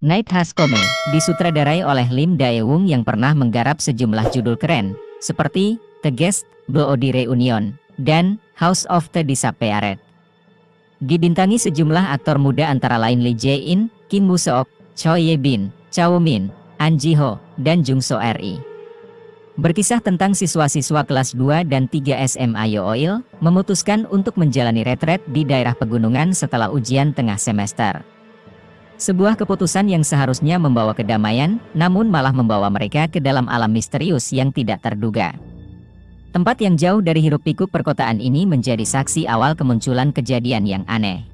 Night Has Come disutradarai oleh Lim dae wung yang pernah menggarap sejumlah judul keren seperti The Guest, Bloody Reunion, dan House of the Disappeared. Dibintangi sejumlah aktor muda antara lain Lee Jae-in, Kim Woo-seok, Choi Ye-bin, Chao Min, An Ji-ho, dan Jung So Ri. E. Berkisah tentang siswa-siswa kelas 2 dan 3 SMA Oil memutuskan untuk menjalani retret di daerah pegunungan setelah ujian tengah semester. Sebuah keputusan yang seharusnya membawa kedamaian, namun malah membawa mereka ke dalam alam misterius yang tidak terduga. Tempat yang jauh dari hiruk-pikuk perkotaan ini menjadi saksi awal kemunculan kejadian yang aneh.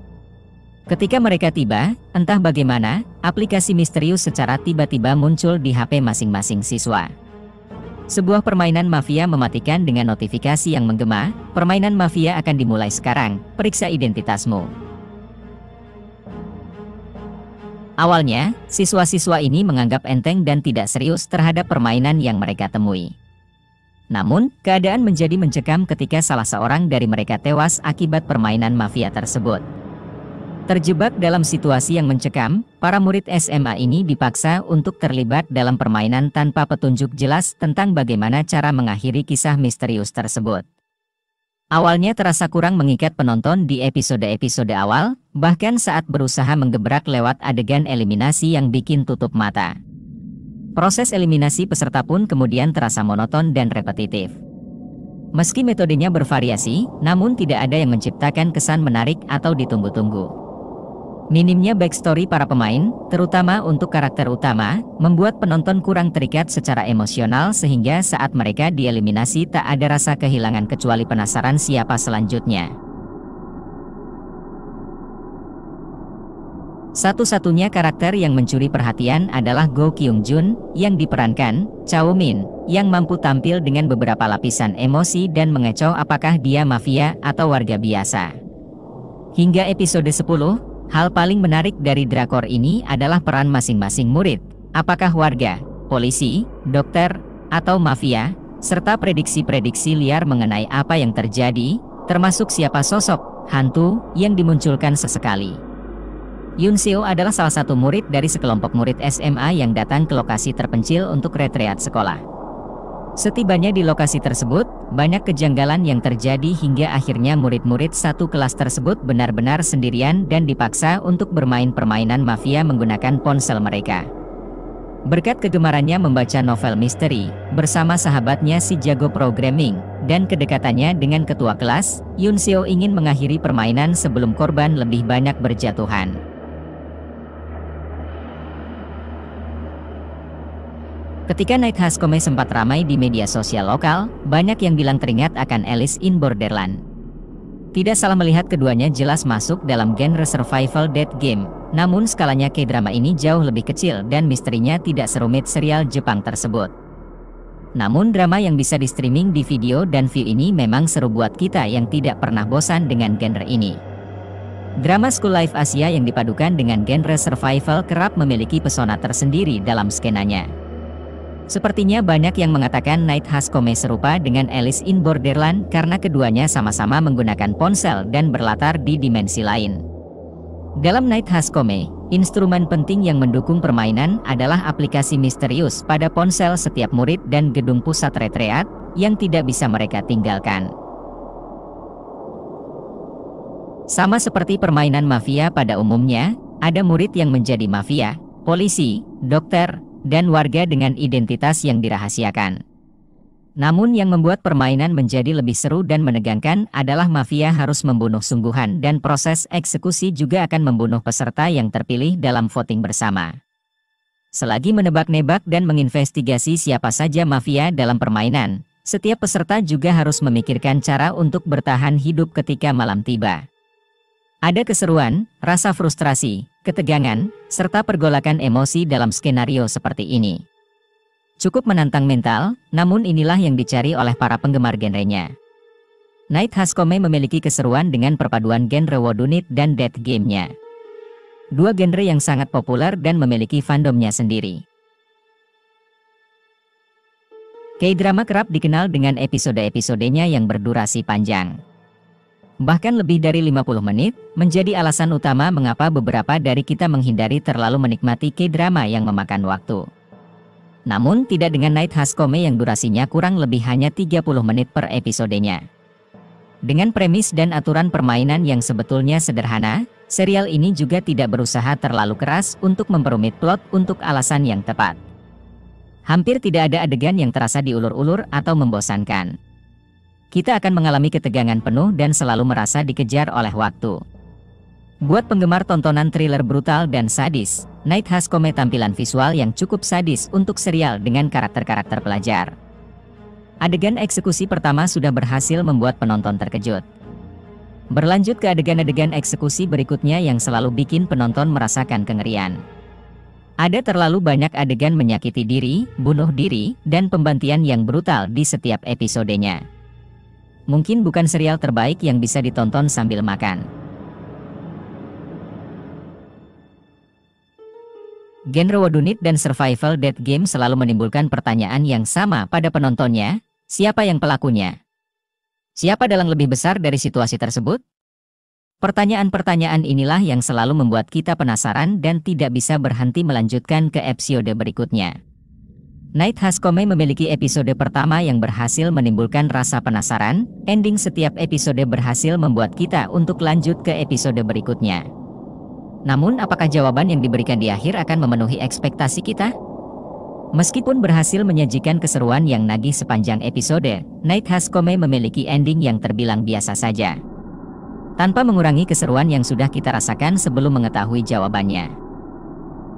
Ketika mereka tiba, entah bagaimana, aplikasi misterius secara tiba-tiba muncul di HP masing-masing siswa. Sebuah permainan mafia mematikan dengan notifikasi yang menggema, permainan mafia akan dimulai sekarang, periksa identitasmu. Awalnya, siswa-siswa ini menganggap enteng dan tidak serius terhadap permainan yang mereka temui. Namun, keadaan menjadi mencekam ketika salah seorang dari mereka tewas akibat permainan mafia tersebut. Terjebak dalam situasi yang mencekam, para murid SMA ini dipaksa untuk terlibat dalam permainan tanpa petunjuk jelas tentang bagaimana cara mengakhiri kisah misterius tersebut. Awalnya terasa kurang mengikat penonton di episode-episode awal, bahkan saat berusaha menggebrak lewat adegan eliminasi yang bikin tutup mata. Proses eliminasi peserta pun kemudian terasa monoton dan repetitif. Meski metodenya bervariasi, namun tidak ada yang menciptakan kesan menarik atau ditunggu-tunggu. Minimnya backstory para pemain, terutama untuk karakter utama, membuat penonton kurang terikat secara emosional sehingga saat mereka dieliminasi tak ada rasa kehilangan kecuali penasaran siapa selanjutnya. Satu-satunya karakter yang mencuri perhatian adalah Go Kyung Jun, yang diperankan, Chao Min, yang mampu tampil dengan beberapa lapisan emosi dan mengecoh apakah dia mafia atau warga biasa. Hingga episode 10, Hal paling menarik dari drakor ini adalah peran masing-masing murid. Apakah warga, polisi, dokter, atau mafia, serta prediksi-prediksi liar mengenai apa yang terjadi, termasuk siapa sosok, hantu, yang dimunculkan sesekali. Yun Seo adalah salah satu murid dari sekelompok murid SMA yang datang ke lokasi terpencil untuk retreat sekolah. Setibanya di lokasi tersebut, banyak kejanggalan yang terjadi hingga akhirnya murid-murid satu kelas tersebut benar-benar sendirian dan dipaksa untuk bermain permainan mafia menggunakan ponsel mereka. Berkat kegemarannya membaca novel misteri, bersama sahabatnya si jago programming, dan kedekatannya dengan ketua kelas, Yun Seo ingin mengakhiri permainan sebelum korban lebih banyak berjatuhan. Ketika naik khas Kome sempat ramai di media sosial lokal, banyak yang bilang teringat akan Alice in Borderland. Tidak salah melihat keduanya jelas masuk dalam genre survival dead game, namun skalanya K-drama ini jauh lebih kecil dan misterinya tidak serumit serial Jepang tersebut. Namun drama yang bisa di streaming di video dan view ini memang seru buat kita yang tidak pernah bosan dengan genre ini. Drama School Life Asia yang dipadukan dengan genre survival kerap memiliki pesona tersendiri dalam skenanya. Sepertinya banyak yang mengatakan Night Haskome serupa dengan Alice in Borderland karena keduanya sama-sama menggunakan ponsel dan berlatar di dimensi lain. Dalam Night Haskome, instrumen penting yang mendukung permainan adalah aplikasi misterius pada ponsel setiap murid dan gedung pusat retreat yang tidak bisa mereka tinggalkan. Sama seperti permainan mafia pada umumnya, ada murid yang menjadi mafia, polisi, dokter, dan warga dengan identitas yang dirahasiakan. Namun yang membuat permainan menjadi lebih seru dan menegangkan adalah mafia harus membunuh sungguhan dan proses eksekusi juga akan membunuh peserta yang terpilih dalam voting bersama. Selagi menebak-nebak dan menginvestigasi siapa saja mafia dalam permainan, setiap peserta juga harus memikirkan cara untuk bertahan hidup ketika malam tiba. Ada keseruan, rasa frustrasi, ketegangan, serta pergolakan emosi dalam skenario seperti ini. Cukup menantang mental, namun inilah yang dicari oleh para penggemar genrenya. Night Haskome memiliki keseruan dengan perpaduan genre Wodunit dan Death Game-nya. Dua genre yang sangat populer dan memiliki fandomnya sendiri. K-drama kerap dikenal dengan episode-episodenya yang berdurasi panjang bahkan lebih dari 50 menit, menjadi alasan utama mengapa beberapa dari kita menghindari terlalu menikmati K-drama yang memakan waktu. Namun tidak dengan Night Haskome yang durasinya kurang lebih hanya 30 menit per episodenya. Dengan premis dan aturan permainan yang sebetulnya sederhana, serial ini juga tidak berusaha terlalu keras untuk memperumit plot untuk alasan yang tepat. Hampir tidak ada adegan yang terasa diulur-ulur atau membosankan kita akan mengalami ketegangan penuh dan selalu merasa dikejar oleh waktu. Buat penggemar tontonan thriller brutal dan sadis, Night Has Come tampilan visual yang cukup sadis untuk serial dengan karakter-karakter pelajar. Adegan eksekusi pertama sudah berhasil membuat penonton terkejut. Berlanjut ke adegan-adegan eksekusi berikutnya yang selalu bikin penonton merasakan kengerian. Ada terlalu banyak adegan menyakiti diri, bunuh diri, dan pembantian yang brutal di setiap episodenya mungkin bukan serial terbaik yang bisa ditonton sambil makan. Genre Wodunit dan Survival dead Game selalu menimbulkan pertanyaan yang sama pada penontonnya, siapa yang pelakunya? Siapa dalam lebih besar dari situasi tersebut? Pertanyaan-pertanyaan inilah yang selalu membuat kita penasaran dan tidak bisa berhenti melanjutkan ke episode berikutnya. Night Has Come memiliki episode pertama yang berhasil menimbulkan rasa penasaran, ending setiap episode berhasil membuat kita untuk lanjut ke episode berikutnya. Namun apakah jawaban yang diberikan di akhir akan memenuhi ekspektasi kita? Meskipun berhasil menyajikan keseruan yang nagih sepanjang episode, Night Has Come memiliki ending yang terbilang biasa saja. Tanpa mengurangi keseruan yang sudah kita rasakan sebelum mengetahui jawabannya.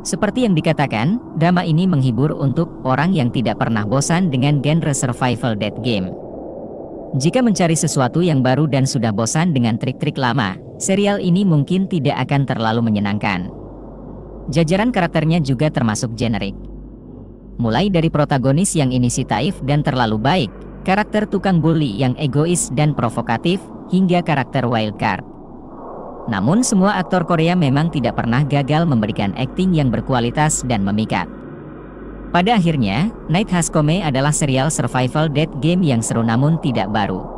Seperti yang dikatakan, drama ini menghibur untuk orang yang tidak pernah bosan dengan genre survival dead game. Jika mencari sesuatu yang baru dan sudah bosan dengan trik-trik lama, serial ini mungkin tidak akan terlalu menyenangkan. Jajaran karakternya juga termasuk generik. Mulai dari protagonis yang inisiatif dan terlalu baik, karakter tukang bully yang egois dan provokatif, hingga karakter wildcard. Namun semua aktor Korea memang tidak pernah gagal memberikan akting yang berkualitas dan memikat. Pada akhirnya, Night Has Come adalah serial survival dead game yang seru namun tidak baru.